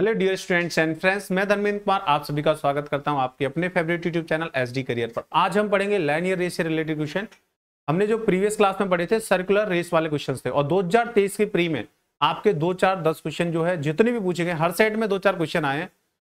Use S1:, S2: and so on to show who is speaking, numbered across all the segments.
S1: hello dear students and friends मैं धर्मेंद्र कुमार आप सभी का स्वागत करता हूं आपके अपने favourite YouTube channel S D career पर आज हम पढ़ेंगे लाइन ईयर रेस से रिलेटेड क्वेश्चन हमने जो प्रीवियस क्लास में पढ़े थे सर्कुलर रेस वाले क्वेश्चन थे और 2023 के प्री में आपके दो चार दस क्वेश्चन जो है जितने भी पूछे गए हर सेट में दो चार क्वेश्चन आए हैं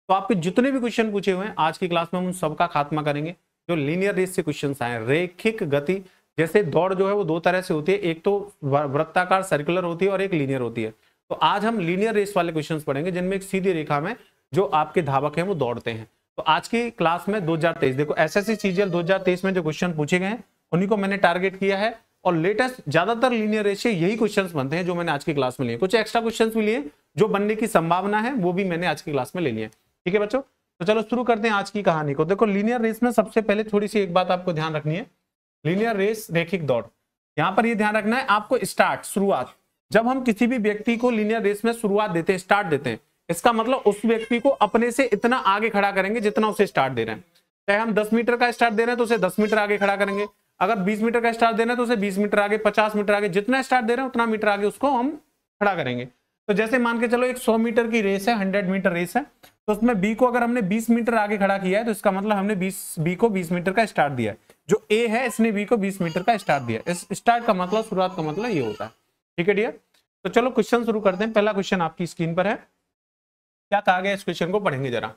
S1: तो आपके जितने भी क्वेश्चन पूछे हुए हैं आज की क्लास में हम उन सबका खात्मा करेंगे जो लीनियर रेस से क्वेश्चन आए रेखिक गति जैसे दौड़ जो है वो दो तरह से होती है एक तो वृत्ताकार सर्कुलर होती है और एक लीनियर होती है तो आज हम लीनियर रेस वाले क्वेश्चंस पढ़ेंगे जिनमें एक सीधी रेखा में जो आपके धावक हैं वो दौड़ते हैं तो आज की क्लास में 2023 देखो एसएससी सीजीएल 2023 में जो क्वेश्चन पूछे गए हैं उन्हीं को मैंने टारगेट किया है और लेटेस्ट ज्यादातर लीनियर रेस यही क्वेश्चंस बनते हैं जो मैंने आज की क्लास में लिए कुछ एक्स्ट्रा क्वेश्चंस भी लिए जो बनने की संभावना है वो भी मैंने आज की क्लास में ले लिए ठीक है बच्चों तो चलो शुरू करते हैं आज की कहानी को देखो लीनियर रेस में सबसे पहले थोड़ी सी एक बात आपको ध्यान रखनी है लीनियर रेस रेखिक दौड़ यहाँ पर ये ध्यान रखना है आपको स्टार्ट शुरुआत जब हम किसी भी व्यक्ति को लीनियर रेस में शुरुआत देते हैं स्टार्ट देते हैं इसका मतलब उस व्यक्ति को अपने से इतना आगे खड़ा करेंगे जितना उसे स्टार्ट दे रहे हैं चाहे हम 10 मीटर का स्टार्ट दे रहे हैं तो उसे 10 मीटर आगे खड़ा करेंगे अगर 20 मीटर का स्टार्ट दे रहे हैं तो उसे 20 मीटर आगे 50 मीटर आगे जितना स्टार्ट दे रहे हैं उतना मीटर आगे उसको हम खड़ा करेंगे तो जैसे मान के चलो एक 100 मीटर की रेस है 100 मीटर रेस है तो उसमें बी को अगर हमने बीस मीटर आगे खड़ा किया है तो इसका मतलब हमने बीस बी को बीस मीटर का स्टार्ट दिया है जो ए है इसने बी को बीस मीटर का स्टार्ट दिया इस स्टार्ट का मतलब शुरुआत का मतलब ये होता है ठीक है डियर तो चलो क्वेश्चन शुरू करते हैं पहला क्वेश्चन आपकी स्क्रीन पर है क्या कहा गया इस क्वेश्चन को पढ़ेंगे जरा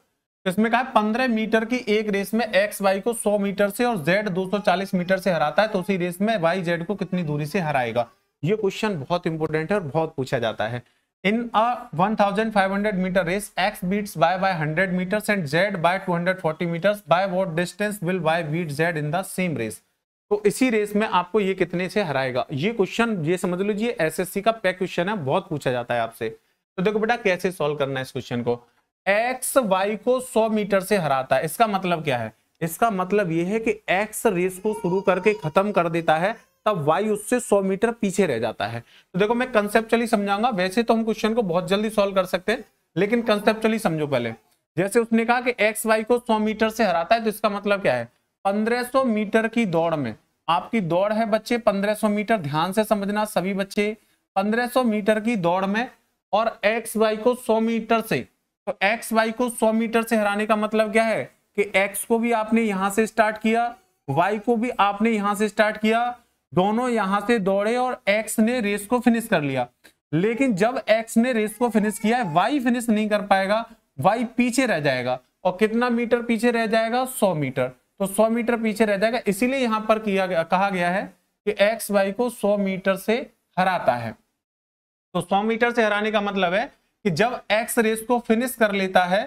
S1: इसमें कहा पंद्रह मीटर की एक रेस में एक्स वाई को सौ मीटर से और जेड चालीस मीटर से हराता है तो उसी रेस में वाई जेड को कितनी दूरी से हराएगा ये क्वेश्चन बहुत इंपॉर्टेंट है और बहुत पूछा जाता है in a 1500 metre race X beats by by 100 metres and Z by 240 metres by what distance will Y beat Z in the same race तो इसी रेस में आपको ये कितने से हराएगा ये क्वेश्चन ये समझ लीजिए एसएससी का पैक क्वेश्चन है बहुत पूछा जाता है आपसे तो देखो बेटा कैसे सॉल्व करना है इस क्वेश्चन को एक्स वाई को 100 मीटर से हराता है इसका मतलब क्या है इसका मतलब यह है कि एक्स रेस को शुरू करके खत्म कर देता है तब वाई उससे सौ मीटर पीछे रह जाता है तो देखो मैं कंसेप्चुअली समझाऊंगा वैसे तो हम क्वेश्चन को बहुत जल्दी सोल्व कर सकते हैं लेकिन कंसेप्चुअली समझो पहले जैसे उसने कहा कि एक्स वाई को 100 मीटर से हराता है तो इसका मतलब क्या है 1500 मीटर की दौड़ में आपकी दौड़ है बच्चे 1500 मीटर ध्यान से समझना सभी बच्चे 1500 मीटर की दौड़ में और एक्स वाई को 100 मीटर से तो एक्स वाई को 100 मीटर से हराने का मतलब क्या है कि एक्स को भी आपने यहां से स्टार्ट किया वाई को भी आपने यहां से स्टार्ट किया दोनों यहां से दौड़े और एक्स ने रेस को फिनिश कर लिया लेकिन जब एक्स ने रेस को फिनिश किया है वाई फिनिश नहीं कर पाएगा वाई पीछे रह जाएगा और कितना मीटर पीछे रह जाएगा 100 मीटर तो 100 मीटर पीछे रह जाएगा इसीलिए यहां पर किया गया कहा गया है कि एक्स वाई को 100 मीटर से हराता है तो 100 मीटर से हराने का मतलब है कि जब एक्स रेस को फिनिश कर लेता है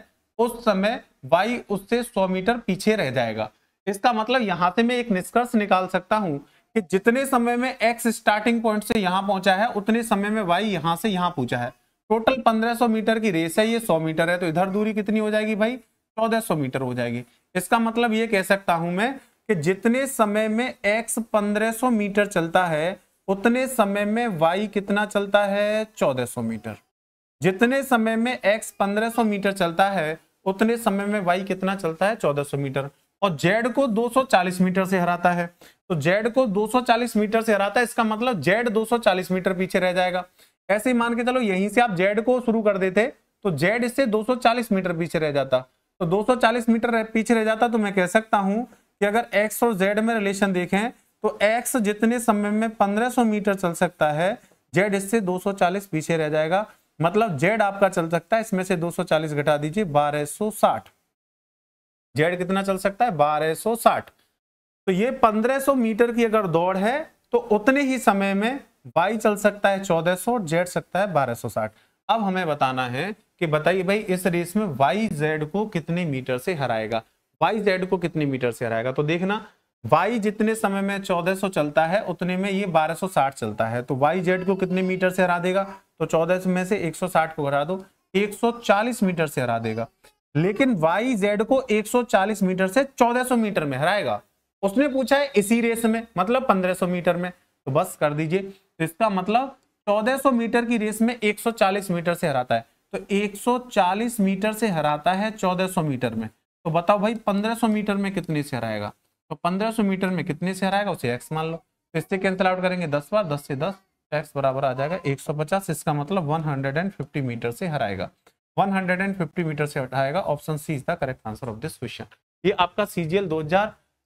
S1: उस समय वाई उससे 100 मीटर पीछे रह जाएगा इसका मतलब यहां से मैं एक निष्कर्ष निकाल सकता हूं कि जितने समय में एक्स स्टार्टिंग पॉइंट से यहां पहुंचा है उतने समय में वाई यहां से यहां पूछा है टोटल 1500 मीटर की रेस है ये 100 मीटर है तो इधर दूरी कितनी हो जाएगी भाई 1400 मीटर हो जाएगी इसका मतलब ये कह सकता हूं मैं कि जितने समय में x 1500 मीटर चलता है उतने समय में y कितना चलता है 1400 मीटर जितने समय में x 1500 मीटर चलता है उतने समय में y कितना चलता है 1400 मीटर और z को 240 मीटर से हराता है तो z को 240 मीटर से हराता है इसका मतलब z 240 मीटर पीछे रह जाएगा ऐसे ही मान के चलो यहीं से आप z को शुरू कर देते तो z इससे 240 मीटर पीछे रह जाता तो 240 मीटर पीछे रह जाता तो मैं कह सकता हूं कि अगर एक्स और जेड में रिलेशन देखें तो एक्स जितने समय में 1500 मीटर चल सकता है z इससे 240 पीछे रह जाएगा मतलब z आपका चल सकता है इसमें से 240 घटा दीजिए 1260 जेड कितना चल सकता है 1260 तो ये 1500 मीटर की अगर दौड़ है तो उतने ही समय में y चल सकता है 1400 जेड सकता है 1260 अब हमें बताना है कि बताइए भाई इस रेस में वाई जेड को कितने मीटर से हराएगा वाई जेड को कितने मीटर से हराएगा तो देखना वाई जितने समय में 1400 चलता है उतने में ये 1260 चलता है तो वाई जेड को कितने मीटर से हरा देगा तो 1400 में से 160 को हरा दो 140 मीटर से हरा देगा लेकिन वाई जेड को 140 मीटर से 1400 मीटर में हराएगा उसने पूछा है इसी रेस में मतलब 1500 मीटर में तो बस कर दीजिए तो इसका मतलब 1400 मीटर की रेस में 140 मीटर से हराता है तो 140 मीटर से हराता है 1400 मीटर में तो बताओ भाई 1500 मीटर में कितने से हराएगा तो 1500 मीटर में कितने से हराएगा उसे एक्स मान लो तो इससे कैंसिल आउट करेंगे दस बार दस से दस तो एक्स बराबर आ जाएगा 150 इसका मतलब 150 मीटर से हराएगा 150 मीटर से हटाएगा option C is the correct answer of this question ये आपका सीजीएल दो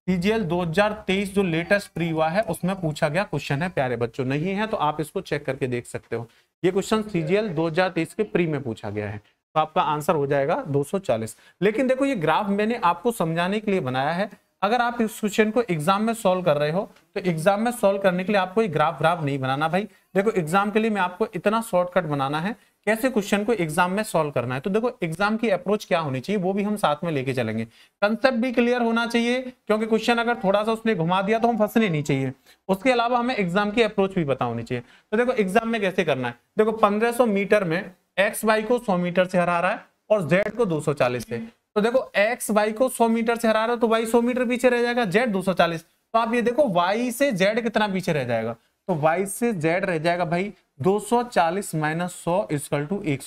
S1: सीजीएल 2023 जो लेटेस्ट प्री हुआ है उसमें पूछा गया क्वेश्चन है प्यारे बच्चों नहीं है तो आप इसको चेक करके देख सकते हो ये क्वेश्चन सीजीएल 2023 के प्री में पूछा गया है तो आपका आंसर हो जाएगा 240 लेकिन देखो ये ग्राफ मैंने आपको समझाने के लिए बनाया है अगर आप इस क्वेश्चन को एग्जाम में सोल्व कर रहे हो तो एग्जाम में सोल्व करने के लिए आपको ये ग्राफ ग्राफ नहीं बनाना भाई देखो एग्जाम के लिए मैं आपको इतना शॉर्टकट बनाना है कैसे क्वेश्चन को एग्जाम में सॉल्व करना है तो देखो एग्जाम की अप्रोच क्या होनी चाहिए वो भी हम साथ में लेके चलेंगे कंसेप्ट भी क्लियर होना चाहिए क्योंकि क्वेश्चन अगर थोड़ा सा उसने घुमा दिया तो हम फंसने नहीं चाहिए उसके अलावा हमें एग्जाम की अप्रोच भी पता होनी चाहिए तो देखो एग्जाम में कैसे करना है देखो पंद्रह मीटर में एक्स वाई को सौ मीटर से हरा रहा है और जेड को दो से तो देखो एक्स वाई को सौ मीटर से हरा रहा है तो वाई सौ मीटर पीछे रह जाएगा जेड दो तो आप ये देखो वाई से जेड कितना पीछे रह जाएगा तो y से z रह जाएगा भाई 240 माइनस सौ इजकल टू एक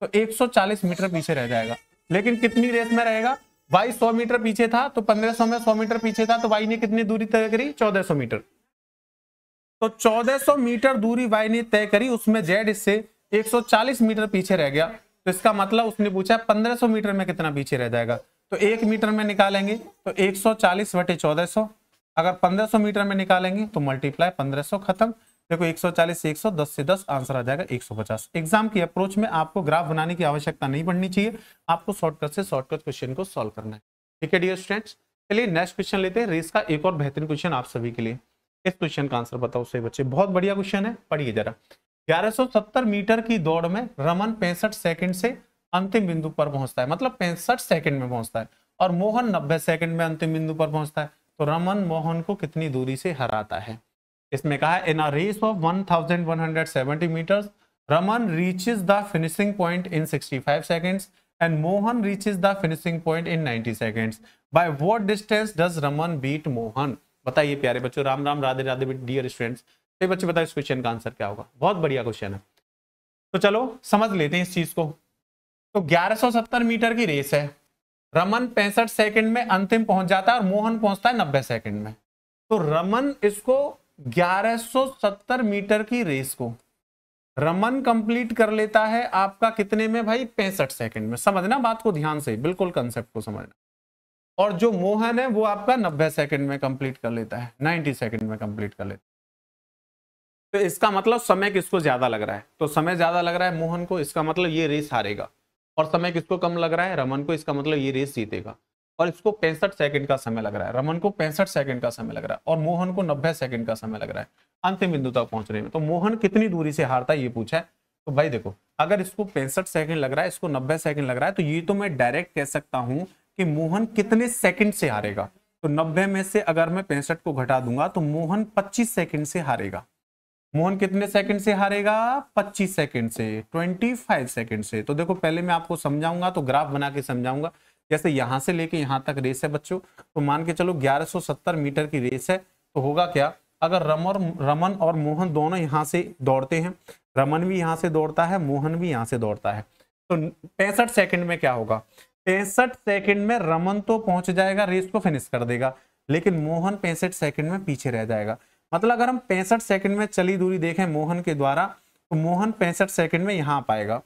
S1: तो 140 मीटर पीछे रह जाएगा लेकिन कितनी रेस में रहेगा वाई 100 मीटर पीछे था तो 1500 में 100 मीटर पीछे था तो वाई ने कितनी दूरी तय करी 1400 मीटर तो 1400 मीटर दूरी वाई ने तय करी उसमें जेड इससे 140 मीटर पीछे रह गया तो इसका मतलब उसने पूछा 1500 मीटर में कितना पीछे रह जाएगा तो एक मीटर में निकालेंगे तो एक सौ चौदह अगर पंद्रह मीटर में निकालेंगे तो मल्टीप्लाई पंद्रह खत्म देखो 140 से 110 से 10 आंसर आ जाएगा 150 एग्जाम की अप्रोच में आपको ग्राफ बनाने की आवश्यकता नहीं पड़नी चाहिए आपको शॉर्टकट से शॉर्टकट क्वेश्चन को सॉल्व करना है ठीक है डियर स्टूडेंट्स चलिए नेक्स्ट क्वेश्चन लेते हैं रेस का एक और बेहतरीन क्वेश्चन आप सभी के लिए इस क्वेश्चन का आंसर बताओ सही बच्चे बहुत बढ़िया क्वेश्चन है पढ़िए जरा ग्यारह मीटर की दौड़ में रमन पैंसठ सेकंड से अंतिम बिंदु पर पहुंचता है मतलब पैंसठ सेकंड में पहुंचता है और मोहन नब्बे सेकंड में अंतिम बिंदु पर पहुंचता है तो रमन मोहन को कितनी दूरी से हराता है इसमें कहा in a race of 1170 metres Raman reaches the finishing point in 65 seconds and Mohan reaches the finishing point in 90 seconds by what distance does Raman beat Mohan बताइए प्यारे बच्चों राम राम राधे राधे डियर स्टूडेंट्स तो बच्चे बताओ इस क्वेश्चन का आंसर क्या होगा बहुत बढ़िया क्वेश्चन है तो चलो समझ लेते हैं इस चीज को तो 1170 मीटर की रेस है रमन पैंसठ सेकंड में अंतिम पहुंच जाता है और मोहन पहुंचता है नब्बे सेकंड में तो रमन इसको 1170 मीटर की रेस को रमन कंप्लीट कर लेता है आपका कितने में भाई पैंसठ सेकंड में समझना बात को ध्यान से बिल्कुल कंसेप्ट को समझना और जो मोहन है वो आपका 90 सेकंड में कंप्लीट कर लेता है 90 सेकंड में कंप्लीट कर लेता है तो इसका मतलब समय किसको ज्यादा लग रहा है तो समय ज्यादा लग रहा है मोहन को इसका मतलब ये रेस हारेगा और समय किसको कम लग रहा है रमन को इसका मतलब ये रेस जीतेगा और इसको पैंसठ सेकंड का समय लग रहा है रमन को पैंसठ सेकंड का समय लग रहा है और मोहन को नब्बे सेकंड का समय लग रहा है अंतिम बिंदु तक पहुंचने में तो मोहन कितनी दूरी से हारता है ये पूछा है तो भाई देखो अगर इसको पैंसठ सेकंड लग रहा है इसको नब्बे सेकंड लग रहा है तो ये तो मैं डायरेक्ट कह सकता हूं कि मोहन कितने सेकंड से हारेगा तो नब्बे में से अगर मैं पैंसठ को घटा दूंगा तो मोहन पच्चीस सेकंड से हारेगा मोहन कितने सेकंड से हारेगा 25 सेकंड से 25 सेकंड से तो देखो पहले मैं आपको समझाऊंगा तो ग्राफ बना के समझाऊंगा जैसे यहाँ से लेके यहाँ तक रेस है बच्चों तो मान के चलो 1170 मीटर की रेस है तो होगा क्या अगर रम और रमन और मोहन दोनों यहाँ से दौड़ते हैं रमन भी यहाँ से दौड़ता है मोहन भी यहाँ से दौड़ता है तो पैंसठ सेकंड में क्या होगा पैंसठ सेकंड में रमन तो पहुंच जाएगा रेस को फिनिश कर देगा लेकिन मोहन पैंसठ सेकंड में पीछे रह जाएगा मतलब अगर हम पैंसठ सेकंड में चली दूरी देखें मोहन के द्वारा तो मोहन पैंसठ सेकंड में यहाँ पाएगा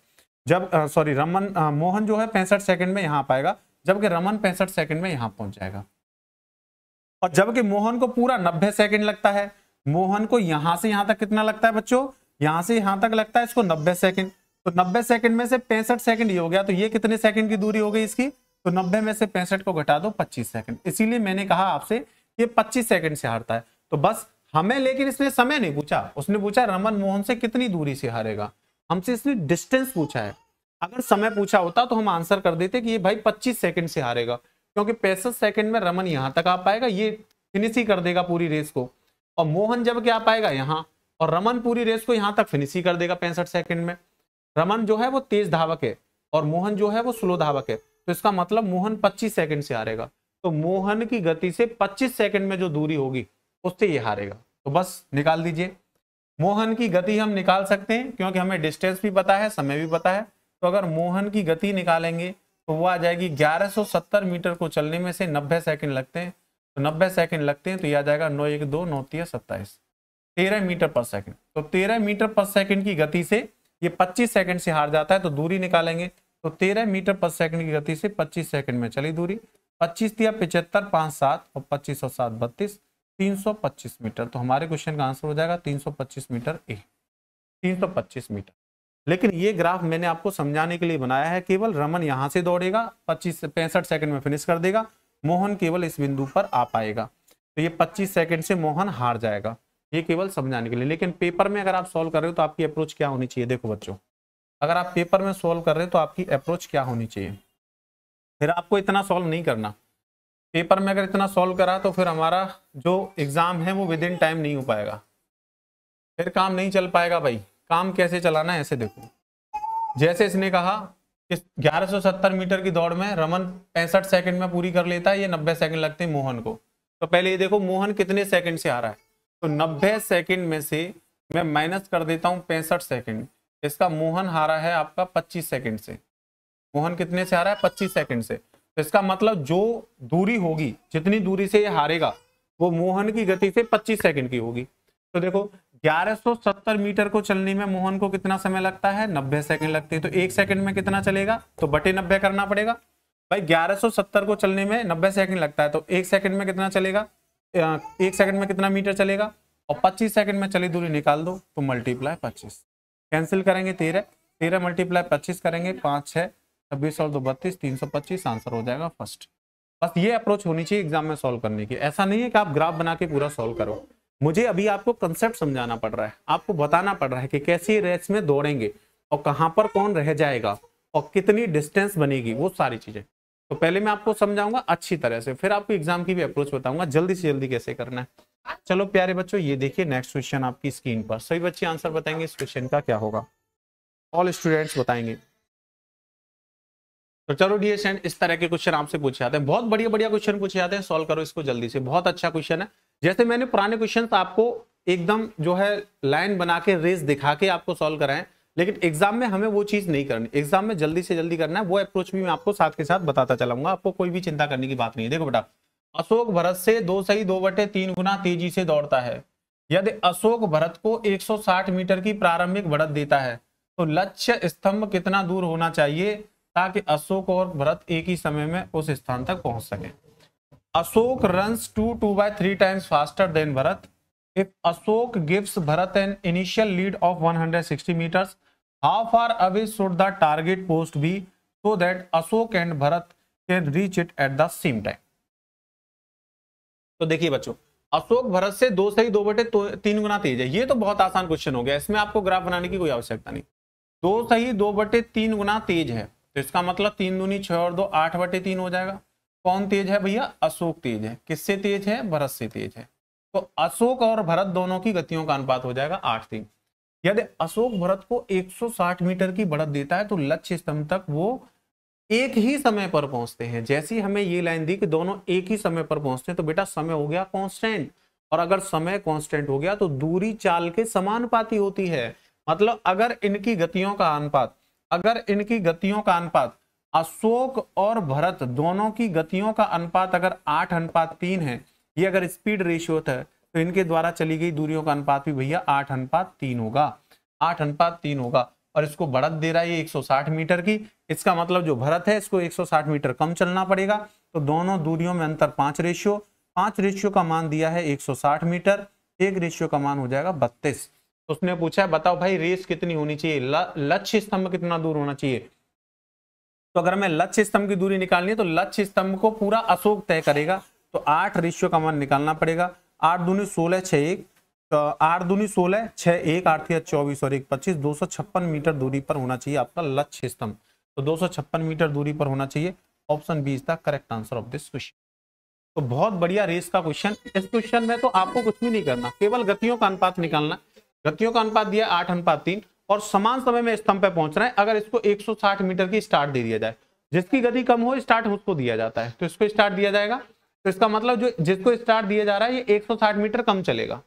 S1: जब सॉरी रमन आ, मोहन जो है पैंसठ सेकंड में यहाँ पाएगा जबकि रमन पैंसठ सेकंड में यहां पहुंच जाएगा और जबकि मोहन को पूरा नब्बे सेकंड लगता है मोहन को यहां से यहां तक कितना लगता है बच्चों यहां से यहां तक लगता है इसको नब्बे सेकंड तो नब्बे सेकंड में से पैंसठ सेकंड ये हो गया तो ये कितने सेकंड की दूरी हो गई इसकी तो नब्बे में से पैंसठ को घटा दो पच्चीस सेकंड इसीलिए मैंने कहा आपसे ये पच्चीस सेकंड से हारता है तो बस हमें लेकिन इसने समय नहीं पूछा उसने पूछा रमन मोहन से कितनी दूरी से हारेगा हमसे इसने डिस्टेंस पूछा है अगर समय पूछा होता तो हम आंसर कर देते कि ये भाई 25 सेकंड से हारेगा क्योंकि पैंसठ सेकंड में रमन यहाँ तक आ पाएगा ये फिनिश ही कर देगा पूरी रेस को और मोहन जब क्या पाएगा यहाँ और रमन पूरी रेस को यहाँ तक फिनिश ही कर देगा पैंसठ सेकंड में रमन जो है वो तेज धावक है और मोहन जो है वो स्लो धावक है तो इसका मतलब मोहन पच्चीस सेकंड से हारेगा तो मोहन की गति से पच्चीस सेकंड में जो दूरी होगी उससे ये हारेगा तो बस निकाल दीजिए मोहन की गति हम निकाल सकते हैं क्योंकि हमें डिस्टेंस भी पता है समय भी पता है तो अगर मोहन की गति निकालेंगे तो वो आ जाएगी 1170 मीटर को चलने में से 90 सेकंड लगते हैं तो 90 सेकंड लगते हैं तो यह आ जाएगा नौ एक दो नौ तीस सत्ताईस तेरह मीटर पर सेकंड तो तेरह मीटर पर सेकंड की गति से ये पच्चीस सेकंड से हार जाता है तो दूरी निकालेंगे तो तेरह मीटर पर सेकंड की गति से पच्चीस सेकंड में चली दूरी पच्चीस दिया पिचहत्तर पाँच सात और पच्चीस सौ सात बत्तीस 325 मीटर तो हमारे क्वेश्चन का आंसर हो जाएगा 325 मीटर ए 325 मीटर लेकिन ये ग्राफ मैंने आपको समझाने के लिए बनाया है केवल रमन यहाँ से दौड़ेगा 25 से पैंसठ सेकंड में फिनिश कर देगा मोहन केवल इस बिंदु पर आ पाएगा तो ये 25 सेकंड से मोहन हार जाएगा ये केवल समझाने के लिए लेकिन पेपर में अगर आप सोल्व कर रहे हो तो आपकी अप्रोच क्या होनी चाहिए देखो बच्चों अगर आप पेपर में सॉल्व कर रहे हो तो आपकी अप्रोच क्या होनी चाहिए फिर आपको इतना सॉल्व नहीं करना पेपर में अगर इतना सॉल्व करा तो फिर हमारा जो एग्ज़ाम है वो विद इन टाइम नहीं हो पाएगा फिर काम नहीं चल पाएगा भाई काम कैसे चलाना है ऐसे देखो जैसे इसने कहा कि 1170 मीटर की दौड़ में रमन पैंसठ सेकंड में पूरी कर लेता है ये 90 सेकंड लगते हैं मोहन को तो पहले ये देखो मोहन कितने सेकंड से आ रहा है तो 90 सेकंड में से मैं माइनस कर देता हूँ पैंसठ सेकंड इसका मोहन हारा है आपका 25 सेकंड से मोहन कितने से आ रहा है 25 सेकंड से तो इसका मतलब जो दूरी होगी जितनी दूरी से ये हारेगा वो मोहन की गति से 25 सेकंड की होगी तो देखो 1170 मीटर को चलने में मोहन को कितना समय लगता है 90 सेकंड लगते हैं तो एक सेकंड में कितना चलेगा तो बटे 90 करना पड़ेगा भाई 1170 को चलने में 90 सेकंड लगता है तो एक सेकंड में कितना चलेगा एक सेकंड में कितना मीटर चलेगा और 25 सेकंड में चली दूरी निकाल दो तो मल्टीप्लाई पच्चीस कैंसिल करेंगे तेरह तेरह मल्टीप्लाई पच्चीस करेंगे पाँच छः छब्बीस और दो बत्तीस तीन सौ पच्चीस आंसर हो जाएगा फर्स्ट बस ये अप्रोच होनी चाहिए एग्जाम में सॉल्व करने की ऐसा नहीं है कि आप ग्राफ बना के पूरा सॉल्व करो मुझे अभी आपको कंसेप्ट समझाना पड़ रहा है आपको बताना पड़ रहा है कि कैसी रेस में दौड़ेंगे और कहाँ पर कौन रह जाएगा और कितनी डिस्टेंस बनेगी वो सारी चीजें तो पहले मैं आपको समझाऊंगा अच्छी तरह से फिर आपको एग्जाम की भी अप्रोच बताऊंगा जल्दी से जल्दी कैसे करना है चलो प्यारे बच्चों ये देखिए नेक्स्ट क्वेश्चन आपकी स्क्रीन पर सभी बच्चे आंसर बताएंगे इस क्वेश्चन का क्या होगा ऑल स्टूडेंट्स बताएंगे तो चलो डी एस इस तरह के क्वेश्चन आपसे पूछे जाते हैं बहुत बढ़िया बढ़िया क्वेश्चन पूछे जाते हैं सॉल्व करो इसको जल्दी से बहुत अच्छा क्वेश्चन है जैसे मैंने पुराने क्वेश्चन आपको एकदम जो है लाइन बना के रेस दिखा के आपको सॉल्व कराएं लेकिन एग्जाम में हमें वो चीज नहीं करनी एग्जाम में जल्दी से जल्दी करना है वो अप्रोच भी मैं आपको साथ के साथ बताता चलाऊंगा आपको कोई भी चिंता करने की बात नहीं है देखो बेटा अशोक भरत से दो सही दो बटे तीन गुना तेजी से दौड़ता है यदि अशोक भरत को 160 मीटर की प्रारंभिक बढ़त देता है तो लक्ष्य स्तंभ कितना दूर होना चाहिए ताकि अशोक और भरत एक ही समय में उस स्थान तक पहुंच सके Ashok run two two by three times faster than Bharat if Ashok gives Bharat an initial lead of 160 metres how far away should the target post be so that Ashok and Bharat can reach it at the same time तो देखिए बच्चों अशोक भरत से दो से ही दो बटे तो, तीन गुना तेज है ये तो बहुत आसान क्वेश्चन हो गया इसमें आपको ग्राफ बनाने की कोई आवश्यकता नहीं दो सही दो बटे तीन गुना तेज है तो इसका मतलब तीन दूनी छः और दो आठ बटे तीन हो जाएगा कौन तेज है भैया अशोक तेज है किससे तेज है भरत से तेज है तो अशोक और भरत दोनों की गतियों का अनुपात हो जाएगा आठ तीन यदि अशोक भरत को 160 मीटर की बढ़त देता है तो लक्ष्य स्तंभ तक वो एक ही समय पर पहुंचते हैं जैसी हमें ये लाइन दी कि दोनों एक ही समय पर पहुंचते हैं तो बेटा समय हो गया कॉन्स्टेंट और अगर समय कॉन्स्टेंट हो गया तो दूरी चाल के समानुपाती होती है मतलब अगर इनकी गतियों का अनुपात अगर इनकी गतियों का अनुपात अशोक और भरत दोनों की गतियों का अनुपात अगर आठ अनुपात तीन है ये अगर स्पीड रेशियो है तो इनके द्वारा चली गई दूरियों का अनुपात भी भैया आठ अनुपात तीन होगा आठ अनुपात तीन होगा और इसको बढ़त दे रहा है 160 मीटर की इसका मतलब जो भरत है इसको 160 मीटर कम चलना पड़ेगा तो दोनों दूरियों में अंतर पांच रेशियो पांच रेशियो का मान दिया है 160 मीटर एक रेशियो का मान हो जाएगा बत्तीस तो उसने पूछा बताओ भाई रेस कितनी होनी चाहिए लक्ष्य स्तंभ कितना दूर होना चाहिए तो अगर हमें लक्ष्य स्तंभ की दूरी निकालनी है तो लक्ष्य स्तंभ को पूरा अशोक तय करेगा तो आठ रेशियो का मान निकालना पड़ेगा आठ दूनी सोलह छह एक आठ दूनी सोलह छह एक आठ या चौबीस और एक पच्चीस दो सौ छप्पन मीटर दूरी पर होना चाहिए आपका लक्ष्य स्तंभ तो दो सौ छप्पन मीटर दूरी पर होना चाहिए option B is the correct answer of this question तो बहुत बढ़िया रेस का क्वेश्चन इस क्वेश्चन में तो आपको कुछ भी नहीं करना केवल गतियों का अनुपात निकालना गतियों का अनुपात दिया आठ अनुपात तीन और समान समय में स्तंभ पे पहुंच रहा है अगर इसको 160 मीटर की स्टार्ट दे दिया जाए जिसकी गति कम हो स्टार्ट उसको दिया जाता है तो इसको स्टार्ट दिया जाएगा तो इसका मतलब जो जिसको स्टार्ट दिया जा रहा है ये 160 मीटर कम चलेगा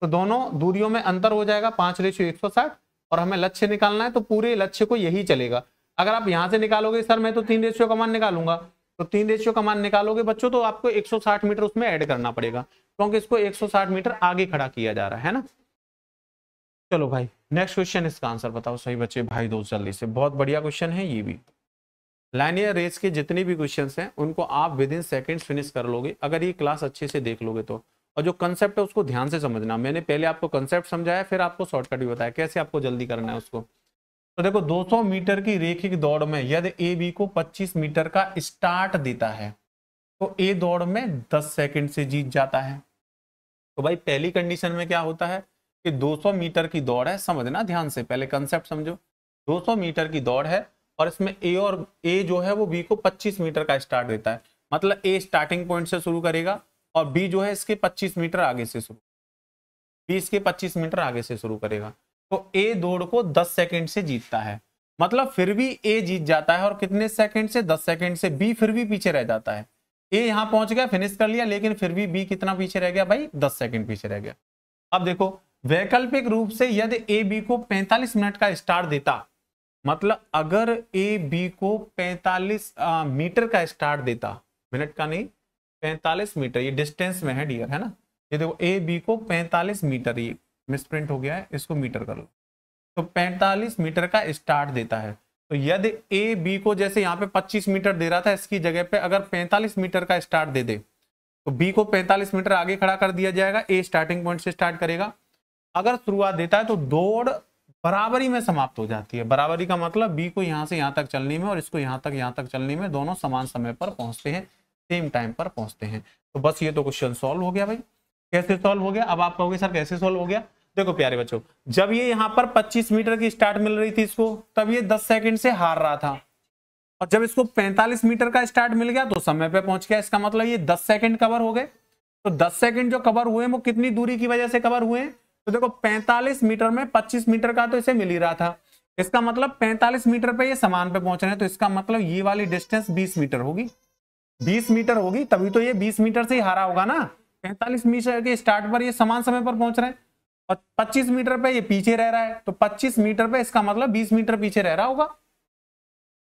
S1: तो दोनों दूरियों में अंतर हो जाएगा पांच रेशियो एक और हमें लक्ष्य निकालना है तो पूरे लक्ष्य को यही चलेगा अगर आप यहां से निकालोगे सर मैं तो तीन रेशियो का मान निकालूंगा तो तीन रेशियो का मान निकालोगे बच्चों तो आपको साठ मीटर उसमें ऐड करना पड़ेगा क्योंकि इसको साठ मीटर आगे खड़ा किया जा रहा है ना चलो भाई नेक्स्ट क्वेश्चन इसका आंसर बताओ सही बच्चे भाई दोस्त जल्दी से बहुत बढ़िया क्वेश्चन है ये भी लाइनियर रेस के जितने भी क्वेश्चन हैं उनको आप विद इन सेकेंड फिनिश कर लोगे अगर ये क्लास अच्छे से देख लोगे तो और जो कंसेप्ट है उसको ध्यान से समझना मैंने पहले आपको कंसेप्ट समझाया फिर आपको शॉर्टकट भी बताया कैसे आपको जल्दी करना है उसको तो देखो 200 मीटर की रेखिक दौड़ में यदि ए बी को 25 मीटर का स्टार्ट देता है तो ए दौड़ में 10 सेकंड से जीत जाता है तो भाई पहली कंडीशन में क्या होता है कि 200 मीटर की दौड़ है समझना ध्यान से पहले कंसेप्ट समझो 200 मीटर की दौड़ है और इसमें ए और ए जो है वो बी को 25 मीटर का स्टार्ट देता है मतलब ए स्टार्टिंग पॉइंट से शुरू करेगा और बी जो है इसके 25 मीटर आगे से शुरू बी इसके 25 मीटर आगे से शुरू करेगा तो ए दौड़ को 10 सेकेंड से जीतता है मतलब फिर भी ए जीत जाता है और कितने सेकेंड से दस सेकेंड से बी फिर भी पीछे रह जाता है ए यहाँ पहुंच गया फिनिश कर लिया लेकिन फिर भी बी कितना पीछे रह गया भाई दस सेकेंड पीछे रह गया अब देखो वैकल्पिक रूप से यदि ए बी को 45 मिनट का स्टार देता मतलब अगर ए बी को 45 मीटर का स्टार देता मिनट का नहीं 45 मीटर ये डिस्टेंस में है डियर है ना ये देखो ए बी को 45 मीटर ये मिसप्रिंट हो गया है इसको मीटर कर लो तो 45 मीटर का स्टार्ट देता है तो यदि ए बी को जैसे यहाँ पे 25 मीटर दे रहा था इसकी जगह पे अगर 45 मीटर का स्टार्ट दे दे तो बी को 45 मीटर आगे खड़ा कर दिया जाएगा ए स्टार्टिंग पॉइंट से स्टार्ट करेगा अगर शुरुआत देता है तो दौड़ बराबरी में समाप्त हो जाती है बराबरी का मतलब बी को यहाँ से यहाँ तक चलने में और इसको यहाँ तक यहाँ तक चलने में दोनों समान समय पर पहुंचते हैं सेम टाइम पर पहुंचते हैं तो बस ये तो क्वेश्चन सॉल्व हो गया भाई कैसे सॉल्व हो गया अब आप कहोगे सर कैसे सॉल्व हो गया देखो प्यारे बच्चों जब ये यहाँ पर 25 मीटर की स्टार्ट मिल रही थी इसको तब ये 10 सेकंड से हार रहा था और जब इसको 45 मीटर का स्टार्ट मिल गया तो समय पे पहुंच गया इसका मतलब ये 10 सेकंड कवर हो गए तो 10 सेकंड जो कवर हुए वो कितनी दूरी की वजह से कवर हुए तो देखो 45 मीटर में 25 मीटर का तो इसे मिल ही रहा था इसका मतलब 45 मीटर पे ये समान पे पहुंच रहे हैं तो इसका मतलब ये वाली डिस्टेंस 20 मीटर होगी 20 मीटर होगी तभी तो ये 20 मीटर से ही हारा होगा ना 45 मीटर के स्टार्ट पर ये समान समय पर पहुंच रहे हैं और 25 मीटर पे ये पीछे रह रहा है तो 25 मीटर पे इसका मतलब 20 मीटर पीछे रह रहा होगा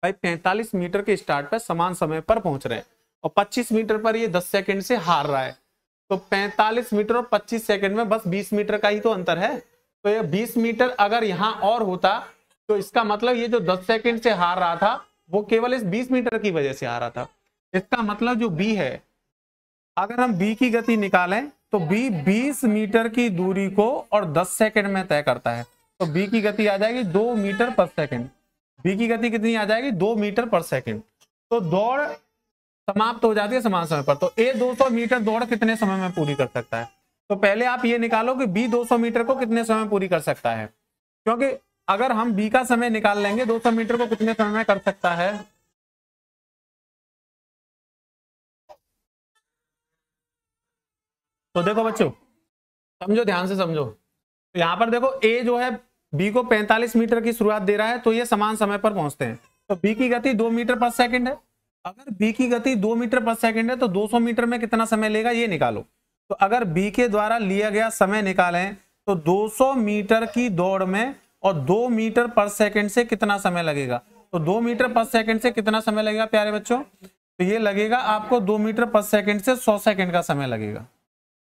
S1: भाई पैंतालीस मीटर के स्टार्ट पर समान समय पर पहुंच रहे हैं और पच्चीस मीटर पर यह दस सेकेंड से हार रहा है तो 45 मीटर और 25 सेकंड में बस 20 मीटर का ही तो अंतर है तो ये 20 मीटर अगर यहाँ और होता तो इसका मतलब ये जो 10 सेकंड से हार रहा था वो केवल इस 20 मीटर की वजह से आ रहा था इसका मतलब जो बी है अगर हम बी की गति निकालें तो बी 20 मीटर की दूरी को और 10 सेकंड में तय करता है तो बी की गति आ जाएगी दो मीटर पर सेकेंड बी की गति कितनी आ जाएगी दो मीटर पर सेकेंड तो दौड़ समाप्त हो जाती है समान समय पर तो ए 200 मीटर दौड़ कितने समय में पूरी कर सकता है तो पहले आप ये निकालो कि बी 200 मीटर को कितने समय पूरी कर सकता है क्योंकि अगर हम बी का समय निकाल लेंगे 200 मीटर को कितने समय में कर सकता है तो देखो बच्चों समझो ध्यान से समझो तो यहां पर देखो ए जो है बी को 45 मीटर की शुरुआत दे रहा है तो ये समान समय पर पहुंचते हैं तो बी की गति दो मीटर पर सेकेंड है अगर बी की गति दो मीटर पर सेकेंड है तो 200 मीटर में कितना समय लेगा ये निकालो तो अगर बी के द्वारा लिया गया समय निकालें तो 200 मीटर की दौड़ में और दो मीटर पर सेकेंड से कितना समय लगेगा तो दो मीटर पर सेकेंड से कितना समय लगेगा प्यारे बच्चों तो ये लगेगा आपको दो मीटर पर सेकेंड से सौ सेकेंड का समय लगेगा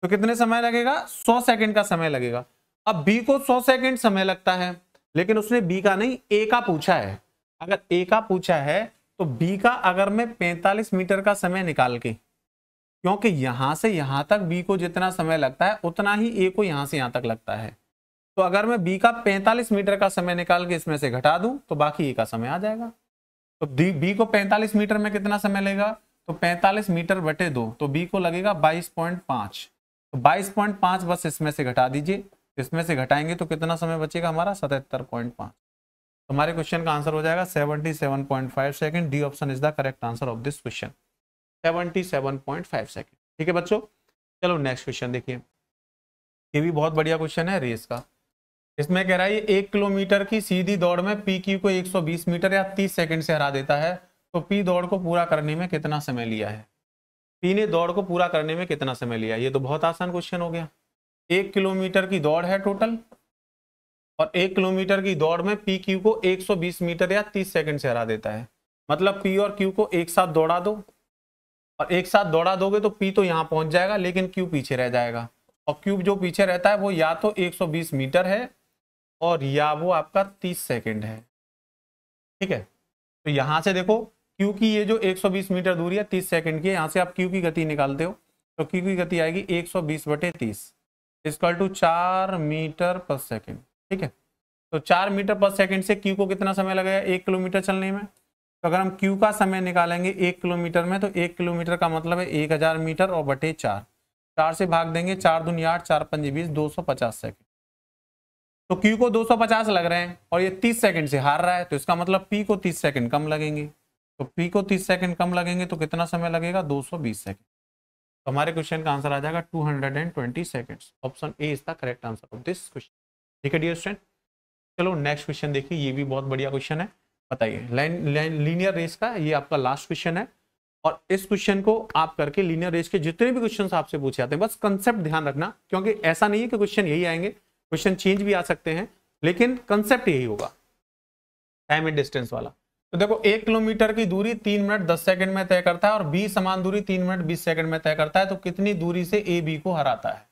S1: तो कितने समय लगेगा सौ सेकेंड का समय लगेगा अब बी को सौ सेकेंड समय लगता है लेकिन उसने बी का नहीं ए का पूछा है अगर ए का पूछा है तो बी का अगर मैं 45 मीटर का समय निकाल के क्योंकि यहां से यहां तक बी को जितना समय लगता है उतना ही ए को यहां से यहां तक लगता है तो अगर मैं बी का 45 मीटर का समय निकाल के इसमें से घटा दूं तो बाकी ए का समय आ जाएगा तो बी को 45 मीटर में कितना समय लेगा तो 45 मीटर बटे दो तो बी को लगेगा 22.5 तो 22.5 बस इसमें से घटा दीजिए इसमें से घटाएंगे तो कितना समय बचेगा हमारा सतहत्तर पॉइंट पांच हमारे क्वेश्चन का आंसर हो जाएगा 77.5 second D option is the correct answer of this question 77.5 second ठीक है बच्चों चलो नेक्स्ट क्वेश्चन देखिए ये भी बहुत बढ़िया क्वेश्चन है रेस का इसमें कह रहा है ये एक किलोमीटर की सीधी दौड़ में पी क्यू को 120 मीटर या 30 सेकंड से हरा देता है तो पी दौड़ को पूरा करने में कितना समय लिया है पी ने दौड़ को पूरा करने में कितना समय लिया ये तो बहुत आसान क्वेश्चन हो गया एक किलोमीटर की दौड़ है टोटल और एक किलोमीटर की दौड़ में पी क्यू को 120 मीटर या 30 सेकंड से हरा देता है मतलब पी और क्यू को एक साथ दौड़ा दो और एक साथ दौड़ा दोगे तो पी तो यहाँ पहुंच जाएगा लेकिन क्यू पीछे रह जाएगा और क्यूब जो पीछे रहता है वो या तो 120 मीटर है और या वो आपका 30 सेकंड है ठीक है तो यहाँ से देखो क्यू की ये जो एक मीटर दूरी है तीस सेकेंड की यहाँ से आप क्यू की गति निकालते हो तो क्यू की गति आएगी एक सौ बीस बटे तीस टू चार मीटर पर सेकेंड ठीक है तो चार मीटर पर सेकंड से क्यू को कितना समय लगेगा एक किलोमीटर चलने में तो अगर हम क्यू का समय निकालेंगे एक किलोमीटर में तो एक किलोमीटर का मतलब है एक हजार मीटर और बटे चार चार से भाग देंगे चार दुनिया आठ चार पंजे बीस दो सौ पचास सेकेंड तो क्यू को पचास लग रहे हैं और ये तीस सेकंड से हार रहा है तो इसका मतलब पी को तीस सेकंड कम लगेंगे तो पी को तीस सेकंड कम लगेंगे तो कितना समय लगेगा सौ सेकंड तो हमारे क्वेश्चन का आंसर आ जाएगा twenty seconds option A is the correct answer of this question ठीक है डियर स्टूडेंट चलो नेक्स्ट क्वेश्चन देखिए ये भी बहुत बढ़िया क्वेश्चन है बताइए लाइन लीनियर रेस का ये आपका लास्ट क्वेश्चन है और इस क्वेश्चन को आप करके लीनियर रेस के जितने भी क्वेश्चन आपसे पूछे जाते हैं बस कंसेप्ट ध्यान रखना क्योंकि ऐसा नहीं है कि क्वेश्चन यही आएंगे क्वेश्चन चेंज भी आ सकते हैं लेकिन कंसेप्ट यही होगा टाइम एंड डिस्टेंस वाला तो देखो एक किलोमीटर की दूरी तीन मिनट दस सेकंड में तय करता है और बी समान दूरी तीन मिनट बीस सेकंड में तय करता है तो कितनी दूरी से ए बी को हराता है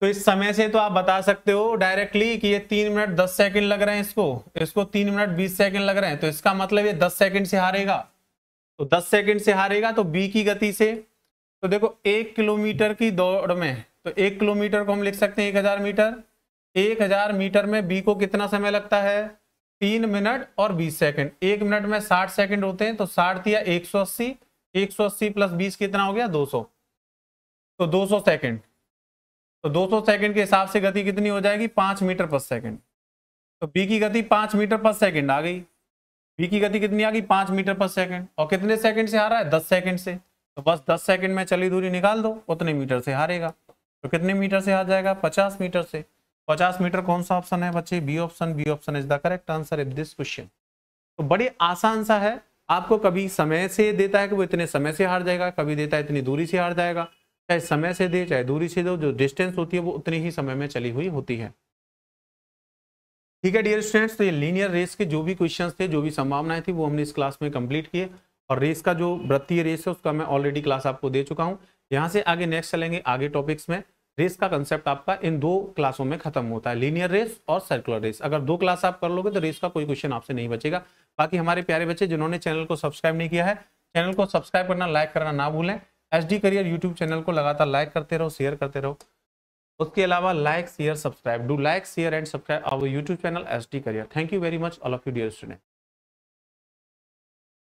S1: तो इस समय से तो आप बता सकते हो डायरेक्टली कि ये तीन मिनट दस सेकंड लग रहे हैं इसको इसको तीन मिनट बीस सेकंड लग रहे हैं तो इसका मतलब ये दस सेकंड से हारेगा तो दस सेकंड से हारेगा तो बी की गति से तो देखो एक किलोमीटर की दौड़ में तो एक किलोमीटर को हम लिख सकते हैं एक हजार मीटर एक हजार मीटर में बी को कितना समय लगता है तीन मिनट और बीस सेकेंड एक मिनट में साठ सेकेंड होते हैं तो साठ दिया एक सौ अस्सी एक सौ अस्सी प्लस बीस कितना हो गया दो सौ तो दो सौ सेकेंड तो 200 सेकंड के हिसाब से गति कितनी हो जाएगी पाँच मीटर पर सेकंड तो बी की गति पाँच मीटर पर सेकंड आ गई बी की गति कितनी आ गई पाँच मीटर पर सेकंड और कितने सेकंड से आ रहा है दस सेकंड से तो बस दस सेकंड में चली दूरी निकाल दो उतने मीटर से हारेगा तो कितने मीटर से हार जाएगा पचास मीटर से पचास मीटर कौन सा ऑप्शन है बच्चे B option B option is the correct answer if this question तो बड़े आसान सा है आपको कभी समय से देता है कि वो इतने समय से हार जाएगा कभी देता है इतनी दूरी से हार जाएगा चाहे समय से दे चाहे दूरी से दो जो डिस्टेंस होती है वो उतनी ही समय में चली हुई होती है ठीक है डियर स्टूडेंट्स तो ये लीनियर रेस के जो भी क्वेश्चंस थे जो भी संभावनाएं थी वो हमने इस क्लास में कंप्लीट किए और रेस का जो वृत्तीय रेस है उसका मैं ऑलरेडी क्लास आपको दे चुका हूँ यहाँ से आगे नेक्स्ट चलेंगे आगे टॉपिक्स में रेस का कंसेप्ट आपका इन दो क्लासों में खत्म होता है लीनियर रेस और सर्कुलर रेस अगर दो क्लास आप कर लोगे तो रेस का कोई क्वेश्चन आपसे नहीं बचेगा बाकी हमारे प्यारे बच्चे जिन्होंने चैनल को सब्सक्राइब नहीं किया है चैनल को सब्सक्राइब करना लाइक करना ना भूलें H D career YouTube channel को लगातार लाइक करते रहो शेयर करते रहो उसके अलावा like share subscribe do like share and subscribe our YouTube channel H D career thank you very much all of you dear student